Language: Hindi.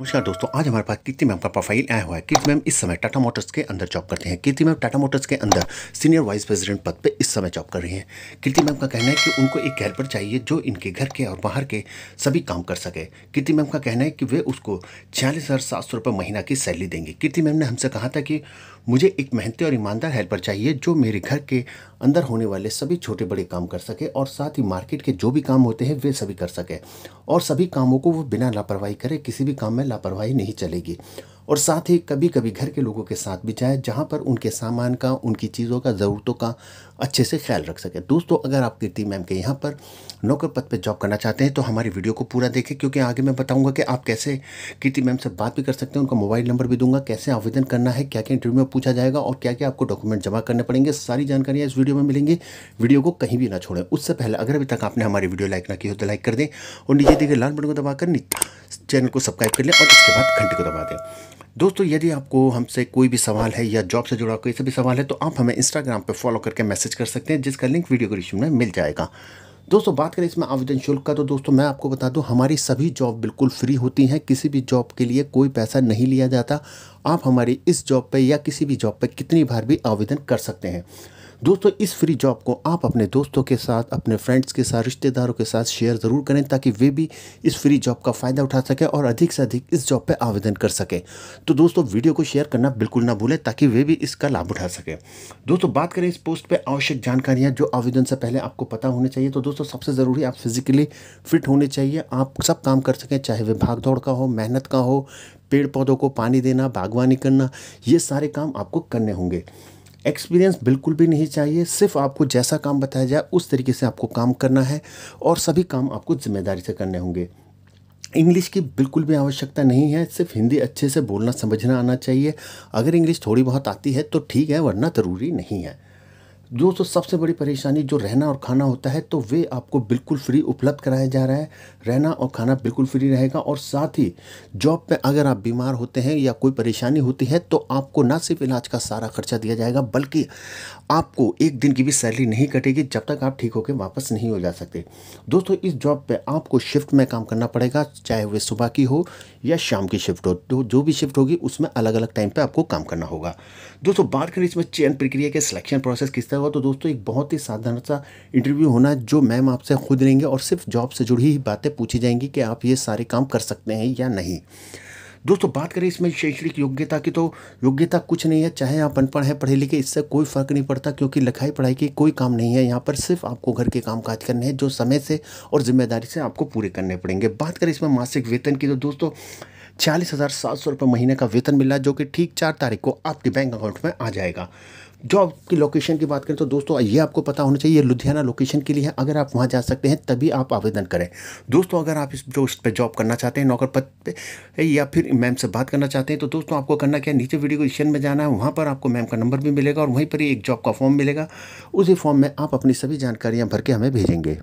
नमस्कार दोस्तों आज हमारे पास कीर्ति मैम का प्रोफाइल आया हुआ है कीर्ति मैम इस समय टाटा मोटर्स के अंदर जॉब करते हैं कीर्ति मैम टाटा मोटर्स के अंदर सीनियर वाइस प्रेसिडेंट पद पे इस समय जॉब कर रही हैं कीर्ति मैम का कहना है कि उनको एक हेल्पर चाहिए जो इनके घर के और बाहर के सभी काम कर सके कीर्ति मैम का कहना है कि वे उसको छियालीस हज़ार महीना की सैलरी देंगे कीर्ति मैम ने हमसे कहा था कि मुझे एक मेहनती और ईमानदार हेल्पर चाहिए जो मेरे घर के अंदर होने वाले सभी छोटे बड़े काम कर सके और साथ ही मार्केट के जो भी काम होते हैं वे सभी कर सके और सभी कामों को वो बिना लापरवाही करे किसी भी काम में लापरवाही नहीं चलेगी और साथ ही कभी कभी घर के लोगों के साथ भी जाए जहाँ पर उनके सामान का उनकी चीज़ों का ज़रूरतों का अच्छे से ख्याल रख सके दोस्तों अगर आप कीर्ति मैम के यहाँ पर नौकर पद पर जॉब करना चाहते हैं तो हमारी वीडियो को पूरा देखें क्योंकि आगे मैं बताऊंगा कि आप कैसे कीर्ति मैम से बात भी कर सकते हैं उनका मोबाइल नंबर भी दूंगा कैसे आवेदन करना है क्या क्या इंटरव्यू में पूछा जाएगा और क्या क्या आपको डॉक्यूमेंट जमा करने पड़ेंगे सारी जानकारियाँ इस वीडियो में मिलेंगी वीडियो को कहीं भी ना छोड़ें उससे पहले अगर अभी तक आपने हमारी वीडियो लाइक ना की हो तो लाइक कर दें और नीचे देखिए लाल बटन को दबाकर नीचे चैनल को सब्सक्राइब कर लें और इसके बाद घंटे को दबा दें दोस्तों यदि आपको हमसे कोई भी सवाल है या जॉब से जुड़ा कोई सा भी सवाल है तो आप हमें इंस्टाग्राम पर फॉलो करके मैसेज कर सकते हैं जिसका लिंक वीडियो डिस्क्रिप्शन में मिल जाएगा दोस्तों बात करें इसमें आवेदन शुल्क का तो दोस्तों मैं आपको बता दूं हमारी सभी जॉब बिल्कुल फ्री होती हैं किसी भी जॉब के लिए कोई पैसा नहीं लिया जाता आप हमारी इस जॉब पे या किसी भी जॉब पे कितनी बार भी आवेदन कर सकते हैं दोस्तों इस फ्री जॉब को आप अपने दोस्तों के साथ अपने फ्रेंड्स के साथ रिश्तेदारों के साथ शेयर ज़रूर करें ताकि वे भी इस फ्री जॉब का फ़ायदा उठा सकें और अधिक से अधिक इस जॉब पर आवेदन कर सकें तो दोस्तों वीडियो को शेयर करना बिल्कुल ना भूलें ताकि वे भी इसका लाभ उठा सकें दोस्तों बात करें इस पोस्ट पर आवश्यक जानकारियाँ जो आवेदन से पहले आपको पता होने चाहिए तो दोस्तों सबसे ज़रूरी आप फिजिकली फिट होने चाहिए आप सब काम कर सकें चाहे वे भाग दौड़ का हो मेहनत का हो पेड़ पौधों को पानी देना बागवानी करना ये सारे काम आपको करने होंगे एक्सपीरियंस बिल्कुल भी नहीं चाहिए सिर्फ आपको जैसा काम बताया जाए उस तरीके से आपको काम करना है और सभी काम आपको जिम्मेदारी से करने होंगे इंग्लिश की बिल्कुल भी आवश्यकता नहीं है सिर्फ हिंदी अच्छे से बोलना समझना आना चाहिए अगर इंग्लिश थोड़ी बहुत आती है तो ठीक है वरना ज़रूरी नहीं है दोस्तों सबसे बड़ी परेशानी जो रहना और खाना होता है तो वे आपको बिल्कुल फ्री उपलब्ध कराया जा रहा है रहना और खाना बिल्कुल फ्री रहेगा और साथ ही जॉब पे अगर आप बीमार होते हैं या कोई परेशानी होती है तो आपको ना सिर्फ इलाज का सारा खर्चा दिया जाएगा बल्कि आपको एक दिन की भी सैलरी नहीं कटेगी जब तक आप ठीक होकर वापस नहीं हो जा सकते दोस्तों इस जॉब पर आपको शिफ्ट में काम करना पड़ेगा चाहे वे सुबह की हो या शाम की शिफ्ट हो तो जो भी शिफ्ट होगी उसमें अलग अलग टाइम पर आपको काम करना होगा दोस्तों बात करें इसमें चयन प्रक्रिया के सिलेक्शन प्रोसेस किस तरह हुआ तो दोस्तों एक बहुत ही साधारण सा इंटरव्यू होना जो मैम आपसे खुद लेंगे और सिर्फ जॉब से जुड़ी ही बातें पूछी जाएंगी कि आप ये सारे काम कर सकते हैं या नहीं दोस्तों बात करें इसमें शैक्षणिक योग्यता की तो योग्यता कुछ नहीं है चाहे आप अनपढ़ हैं पढ़े लिखे इससे कोई फ़र्क नहीं पड़ता क्योंकि लिखाई पढ़ाई के कोई काम नहीं है यहाँ पर सिर्फ आपको घर के काम काज करने हैं जो समय से और जिम्मेदारी से आपको पूरे करने पड़ेंगे बात करें इसमें मासिक वेतन की तो दोस्तों चालीस हज़ार सात सौ रुपये महीने का वेतन मिल रहा है जो कि ठीक चार तारीख को आपके बैंक अकाउंट में आ जाएगा जॉब की लोकेशन की बात करें तो दोस्तों ये आपको पता होना चाहिए लुधियाना लोकेशन के लिए है अगर आप वहाँ जा सकते हैं तभी आप आवेदन करें दोस्तों अगर आप इस पोस्ट पर जॉब करना चाहते हैं नौकर पद पे या फिर मैम से बात करना चाहते हैं तो दोस्तों आपको करना क्या नीचे वीडियो क्वेश्चन में जाना है वहाँ पर आपको मैम का नंबर भी मिलेगा और वहीं पर ही एक जॉब का फॉर्म मिलेगा उसी फॉर्म में आप अपनी सभी जानकारियाँ भर के हमें भेजेंगे